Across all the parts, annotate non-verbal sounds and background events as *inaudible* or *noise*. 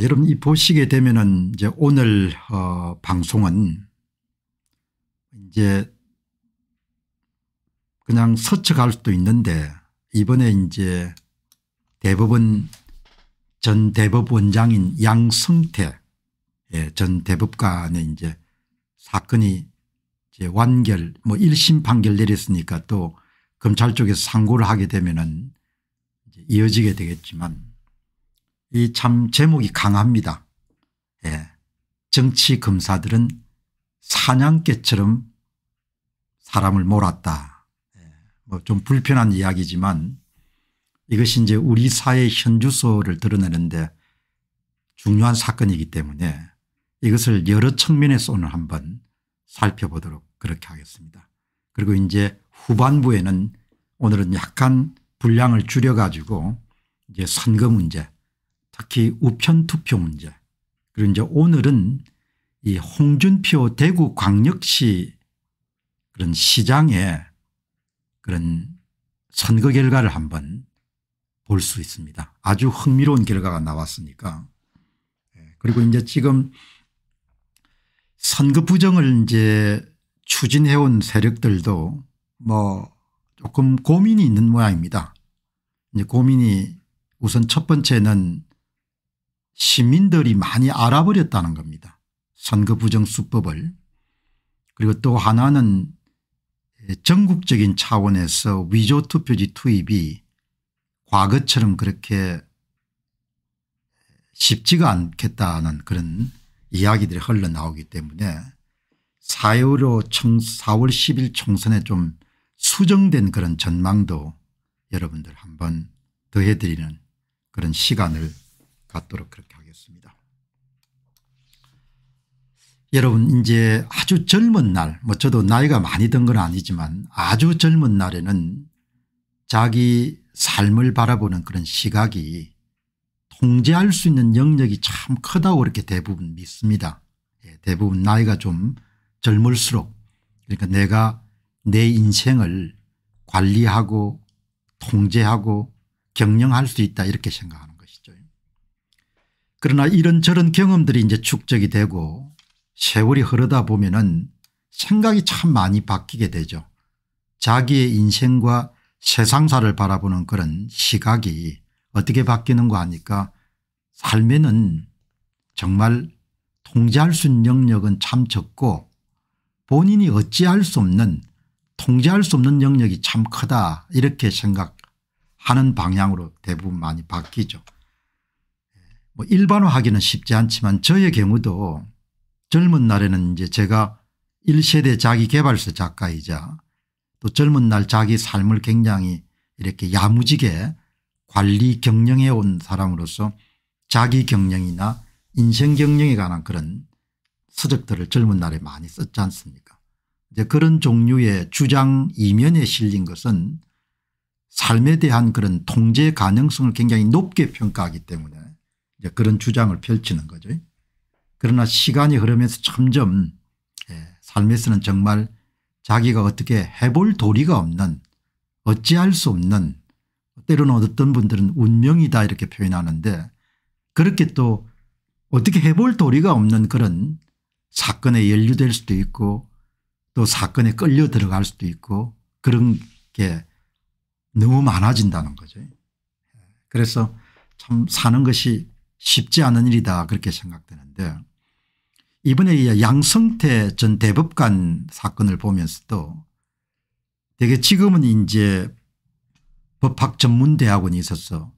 여러분 이 보시게 되면은 이제 오늘 어 방송은 이제 그냥 서쳐갈 수도 있는데 이번에 이제 대법원 전 대법원장인 양승태 예, 전 대법관의 이제 사건이 이제 완결 뭐 1심 판결 내렸으니까 또 검찰 쪽에서 상고를 하게 되면은 이어지게 되겠지만 이참 제목이 강합니다. 예. 정치 검사들은 사냥개처럼 사람을 몰았다. 예. 뭐좀 불편한 이야기지만 이것이 이제 우리 사회 현주소를 드러내는데 중요한 사건이기 때문에 이것을 여러 측면에서 오늘 한번 살펴보도록 그렇게 하겠습니다. 그리고 이제 후반부에는 오늘은 약간 분량을 줄여가지고 이제 선거 문제 특히 우편 투표 문제 그리고 이제 오늘은 이 홍준표 대구광역시 그런 시장의 그런 선거 결과를 한번 볼 수 있습니다. 아주 흥미로운 결과가 나왔으니까 예, 그리고 이제 지금 선거 부정을 이제 추진해온 세력들도 뭐 조금 고민이 있는 모양입니다. 이제 고민이 우선 첫 번째는 시민들이 많이 알아버렸다는 겁니다. 선거 부정 수법을 그리고 또 하나는 예, 전국적인 차원에서 위조 투표지 투입이 과거처럼 그렇게 예, 쉽지가 않겠다는 그런 이야기들이 흘러나오기 때문에 4.15 4월 10일 총선에 좀 수정된 그런 전망도 여러분들 한번 더해드리는 그런 시간을 갖도록 그렇게 하겠습니다. 여러분 이제 아주 젊은 날뭐 저도 나이가 많이 든 건 아니지만 아주 젊은 날에는 자기 삶을 바라보는 그런 시각이 통제할 수 있는 영역이 참 크다고 그렇게 대부분 믿습니다. 예, 대부분 나이가 좀 젊을수록 그러니까 내가 내 인생을 관리하고 통제하고 경영할 수 있다 이렇게 생각합니다. 그러나 이런저런 경험들이 이제 축적이 되고 세월이 흐르다 보면은 생각이 참 많이 바뀌게 되죠. 자기의 인생과 세상사를 바라보는 그런 시각이 어떻게 바뀌는 거 아니까 삶에는 정말 통제할 수 있는 영역은 참 적고 본인이 어찌할 수 없는 통제할 수 없는 영역이 참 크다 이렇게 생각하는 방향으로 대부분 많이 바뀌죠. 뭐 일반화하기는 쉽지 않지만 저의 경우도 젊은 날에는 이제 제가 1세대 자기 개발서 작가이자 또 젊은 날 자기 삶을 굉장히 이렇게 야무지게 관리 경영해 온 사람으로서 자기 경영이나 인생 경영에 관한 그런 서적들을 젊은 날에 많이 썼지 않습니까 이제 그런 종류의 주장 이면에 실린 것은 삶에 대한 그런 통제 가능성을 굉장히 높게 평가하기 때문에 이제 그런 주장을 펼치는 거죠. 그러나 시간이 흐르면서 점점 예, 삶에서는 정말 자기가 어떻게 해볼 도리가 없는 어찌할 수 없는 때로는 어떤 분들은 운명이다 이렇게 표현하는데 그렇게 또 어떻게 해볼 도리가 없는 그런 사건에 연루될 수도 있고 또 사건에 끌려 들어갈 수도 있고 그런 게 너무 많아진다는 거죠. 그래서 참 사는 것이 쉽지 않은 일이다 그렇게 생각되는데 이번에 양성태 전 대법관 사건을 보면서도 되게 지금은 이제 법학 전문대학원이 있어서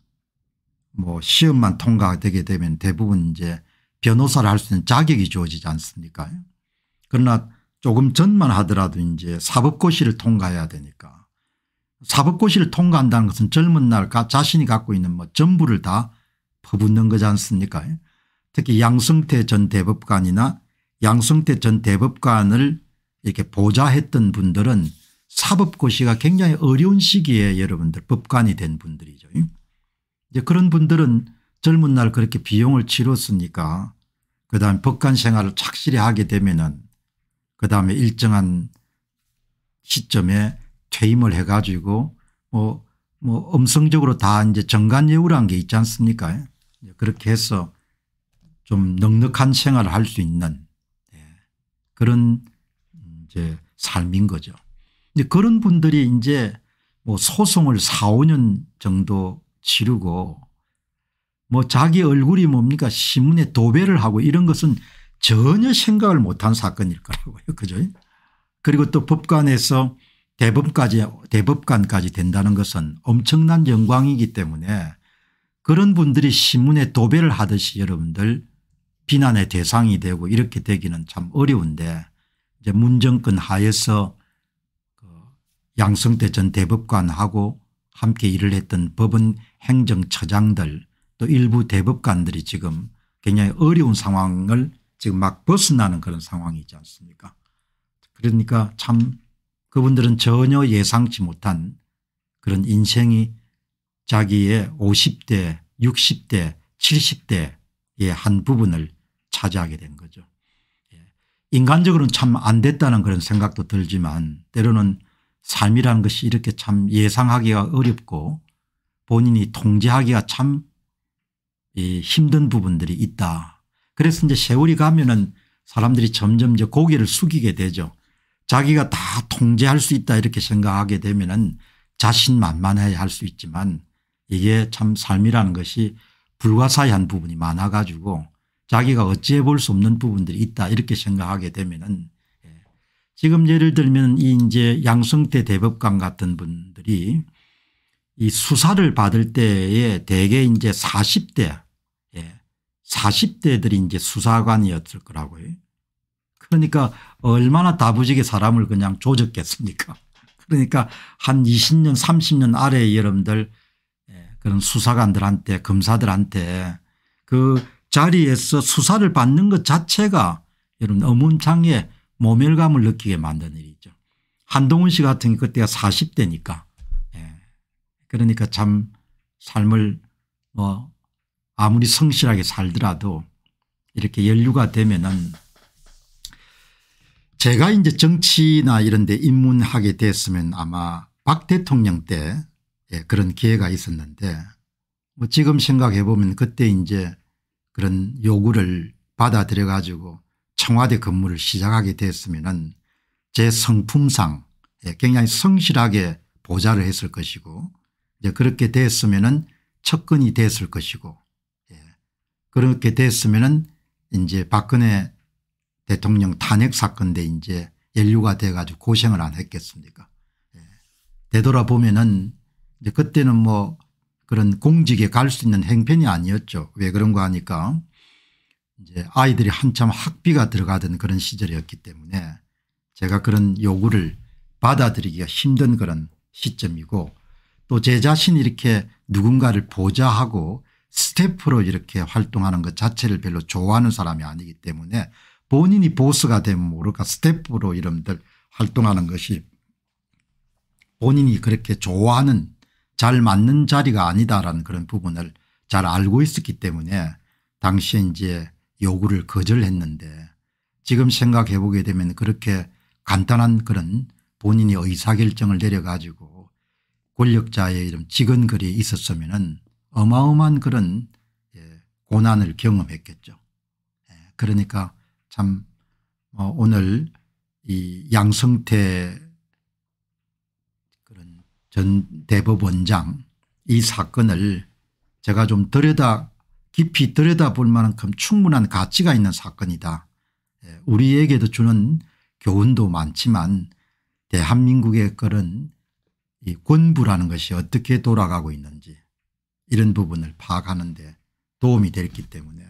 뭐 시험만 통과되게 되면 대부분 이제 변호사를 할 수 있는 자격이 주어지지 않습니까 그러나 조금 전만 하더라도 이제 사법고시를 통과해야 되니까 사법고시를 통과한다는 것은 젊은 날 자신이 갖고 있는 뭐 전부를 다 퍼붓는 거지 않습니까 특히 양승태 전 대법관이나 양승태 전 대법관을 이렇게 보좌했던 분들은 사법고시가 굉장히 어려운 시기에 여러분들 법관이 된 분들이죠. 이제 그런 분들은 젊은 날 그렇게 비용을 치렀으니까 그 다음에 법관 생활을 착실히 하게 되면은 그 다음에 일정한 시점에 퇴임을 해가지고 뭐, 뭐, 음성적으로 다 이제 정관예우라는 게 있지 않습니까? 예, 그렇게 해서 좀 넉넉한 생활을 할 수 있는 예, 그런 음, 이제 삶인 거죠. 이제 그런 분들이 이제 뭐 소송을 4, 5년 정도 치르고 뭐 자기 얼굴이 뭡니까 신문에 도배를 하고 이런 것은 전혀 생각을 못한 사건일 거라고요. *laughs* 그죠? 그리고 또 법관에서 대법까지 대법관까지 된다는 것은 엄청난 영광이기 때문에 그런 분들이 신문에 도배를 하듯이 여러분들 비난의 대상이 되고 이렇게 되기는 참 어려운데 이제 문정권 하에서 그 양성태 전 대법관하고 함께 일을 했던 법원 행정처장들 또 일부 대법관들이 지금 굉장히 어려운 상황을 지금 막 벗어나는 그런 상황이 지 않습니까 그러니까 참 그분들은 전혀 예상치 못한 그런 인생이 자기의 50대 60대 70대의 한 부분을 차지하게 된 거죠. 예. 인간적으로는 참 안 됐다는 그런 생각도 들지만 때로는 삶이라는 것이 이렇게 참 예상하기가 어렵고 본인이 통제하기가 참 힘든 부분들이 있다. 그래서 이제 세월이 가면은 사람들이 점점 이제 고개를 숙이게 되죠. 자기가 다 통제할 수 있다 이렇게 생각하게 되면은 자신만만해야 할수 있지만 이게 참 삶이라는 것이 불가사의한 부분이 많아 가지고 자기가 어찌해 볼 수 없는 부분들이 있다 이렇게 생각하게 되면은 예. 지금 예를 들면 이 이제 양성태 대법관 같은 분들이 이 수사를 받을 때에 대개 이제 40대 예, 40대들이 이제 수사관이었을 거라고요. 그러니까 얼마나 다부지게 사람을 그냥 조졌겠습니까 *laughs* 그러니까 한 20년 30년 아래 의 여러분들 그런 수사관들한테 검사들한테 그 자리에서 수사를 받는 것 자체가 여러분 어문창에 모멸감을 느끼게 만드는 일이죠. 한동훈 씨 같은 게 그때가 40대니까 예. 그러니까 참 삶을 뭐 아무리 성실하게 살더라도 이렇게 연류가 되면은 제가 이제 정치나 이런 데 입문하게 됐으면 아마 박 대통령 때 예, 그런 기회가 있었는데 뭐 지금 생각해 보면 그때 이제 그런 요구를 받아들여 가지고 청와대 근무를 시작하게 됐으면제 성품상 예, 굉장히 성실하게 보좌를 했을 것이고 이제 그렇게 됐으면은 접근이 됐을 것이고 예, 그렇게 됐으면은 이제 박근혜 대통령 탄핵 사건 때 이제 연류가 돼 가지고 고생을 안 했겠습니까 예, 되돌아보면은 근데 그때는 뭐 그런 공직에 갈 수 있는 행편이 아니었죠. 왜 그런가 하니까 이제 아이들이 한참 학비가 들어가던 그런 시절이었기 때문에 제가 그런 요구를 받아들이기가 힘든 그런 시점이고 또 제 자신이 이렇게 누군가를 보좌하고 스태프로 이렇게 활동하는 것 자체를 별로 좋아하는 사람이 아니기 때문에 본인이 보스가 되면 모를까 스태프로 이름들 활동하는 것이 본인이 그렇게 좋아하는 잘 맞는 자리가 아니다라는 그런 부분을 잘 알고 있었기 때문에 당시에 이제 요구를 거절했는데 지금 생각해 보게 되면 그렇게 간단한 그런 본인이 의사결정을 내려가지고 권력자의 이런 직언거리에 있었으면 어마어마한 그런 예, 고난을 경험했겠죠. 예, 그러니까 참 뭐 오늘 이 양성태 전 대법원장 이 사건을 제가 좀 들여다 깊이 들여다볼 만큼 충분한 가치가 있는 사건이다. 예, 우리에게도 주는 교훈도 많지만 대한민국의 그런 이 권부라는 것이 어떻게 돌아가고 있는지 이런 부분을 파악하는 데 도움이 됐기 때문에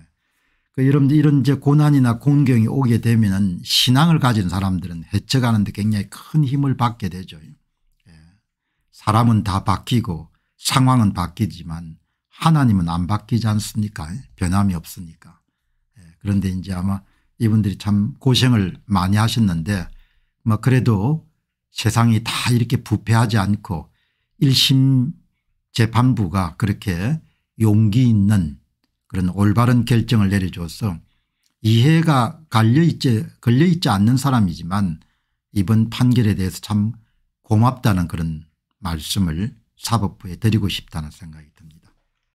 그 여러분들 이런 이제 고난이나 공경이 오게 되면 신앙을 가진 사람들은 해쳐가는데 굉장히 큰 힘을 받게 되죠. 사람은 다 바뀌고 상황은 바뀌지만 하나님은 안 바뀌지 않습니까 변함이 없으니까. 예, 그런데 이제 아마 이분들이 참 고생을 많이 하셨는데 뭐 그래도 세상이 다 이렇게 부패하지 않고 1심 재판부가 그렇게 용기 있는 그런 올바른 결정을 내려줘서 이해가 갈려있지, 걸려있지 않는 사람이지만 이번 판결에 대해서 참 고맙다는 그런 말씀을 사법부에 드리고 싶다는 생각이 듭니다.